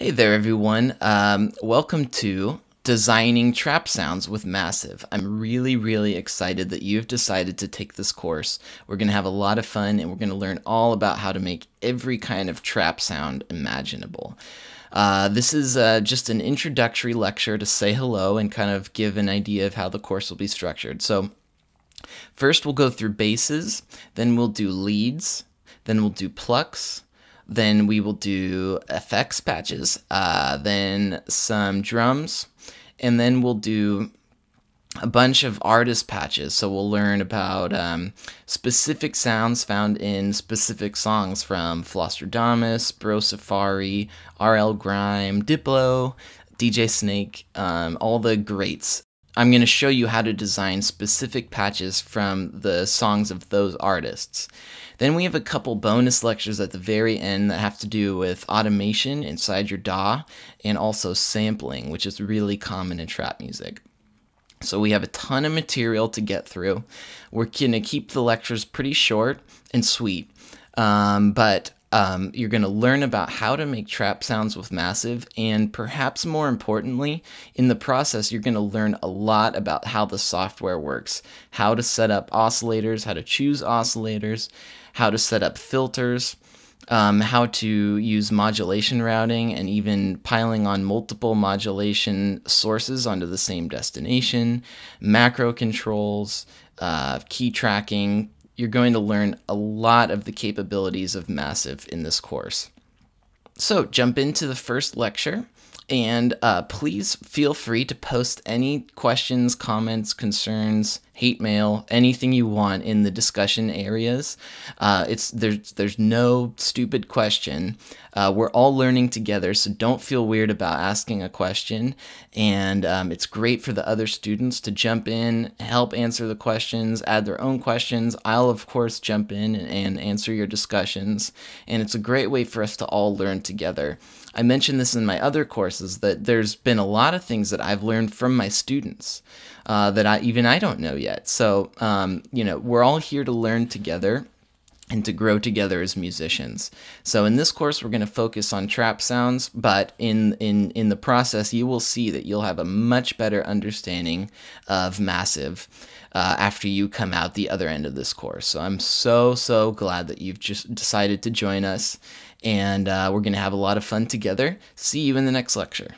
Hey there, everyone. Um, welcome to Designing Trap Sounds with Massive. I'm really, really excited that you've decided to take this course. We're going to have a lot of fun and we're going to learn all about how to make every kind of trap sound imaginable. Uh, this is uh, just an introductory lecture to say hello and kind of give an idea of how the course will be structured. So, first we'll go through bases, then we'll do leads, then we'll do plucks then we will do effects patches, uh, then some drums, and then we'll do a bunch of artist patches. So we'll learn about um, specific sounds found in specific songs from Flostradamus, Bro Safari, RL Grime, Diplo, DJ Snake, um, all the greats I'm going to show you how to design specific patches from the songs of those artists. Then we have a couple bonus lectures at the very end that have to do with automation inside your DAW and also sampling, which is really common in trap music. So we have a ton of material to get through. We're going to keep the lectures pretty short and sweet. Um, but um, you're going to learn about how to make trap sounds with Massive, and perhaps more importantly, in the process, you're going to learn a lot about how the software works, how to set up oscillators, how to choose oscillators, how to set up filters. Um, how to use modulation routing and even piling on multiple modulation sources onto the same destination, macro controls, uh, key tracking, you're going to learn a lot of the capabilities of Massive in this course. So jump into the first lecture and uh, please feel free to post any questions, comments, concerns, hate mail, anything you want in the discussion areas. Uh, it's there's there's no stupid question. Uh, we're all learning together, so don't feel weird about asking a question. And um, it's great for the other students to jump in, help answer the questions, add their own questions. I'll of course jump in and, and answer your discussions. And it's a great way for us to all learn together. I mentioned this in my other course courses that there's been a lot of things that I've learned from my students uh, that I even I don't know yet. So um, you know, we're all here to learn together and to grow together as musicians. So in this course we're going to focus on trap sounds, but in in in the process you will see that you'll have a much better understanding of massive uh, after you come out the other end of this course. So I'm so so glad that you've just decided to join us, and uh, we're going to have a lot of fun together. See you in the next lecture.